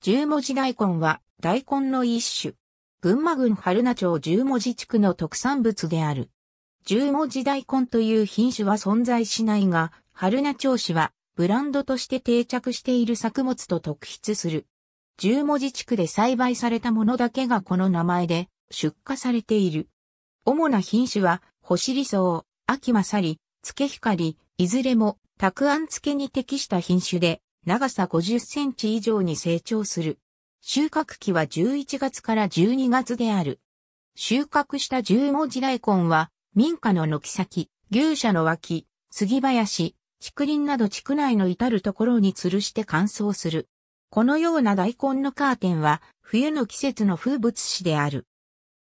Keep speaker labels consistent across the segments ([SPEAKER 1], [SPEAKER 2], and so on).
[SPEAKER 1] 十文字大根は大根の一種。群馬郡春名町十文字地区の特産物である。十文字大根という品種は存在しないが、春名町市はブランドとして定着している作物と特筆する。十文字地区で栽培されたものだけがこの名前で出荷されている。主な品種は、星理リソウ、秋まサリ、月光、いずれも、たくあん漬けに適した品種で、長さ50センチ以上に成長する。収穫期は11月から12月である。収穫した十文字大根は、民家の軒先、牛舎の脇、杉林、竹林など地区内の至るところに吊るして乾燥する。このような大根のカーテンは、冬の季節の風物詩である。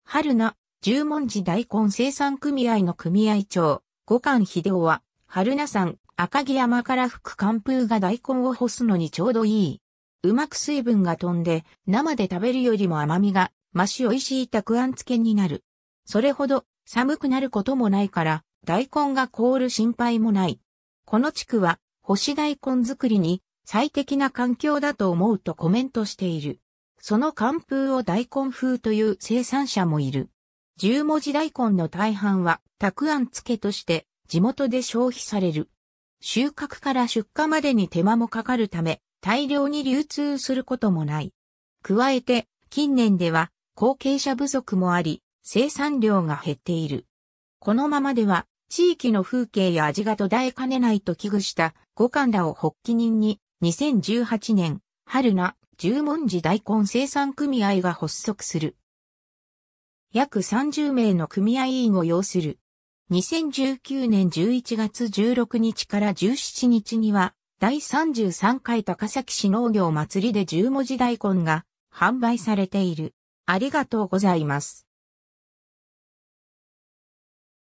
[SPEAKER 1] 春菜、十文字大根生産組合の組合長、五冠秀夫は、春名山、赤城山から吹く寒風が大根を干すのにちょうどいい。うまく水分が飛んで、生で食べるよりも甘みが、増し美味しいたくあん漬けになる。それほど寒くなることもないから、大根が凍る心配もない。この地区は、干し大根作りに最適な環境だと思うとコメントしている。その寒風を大根風という生産者もいる。十文字大根の大半は、たくあん漬けとして地元で消費される。収穫から出荷までに手間もかかるため、大量に流通することもない。加えて、近年では後継者不足もあり、生産量が減っている。このままでは、地域の風景や味が途絶えかねないと危惧した五感らを発起人に、2018年、春な、十文字大根生産組合が発足する。約30名の組合員を要する2019年11月16日から17日には、第33回高崎市農業祭りで10文字大根が販売されている。ありがとうございます。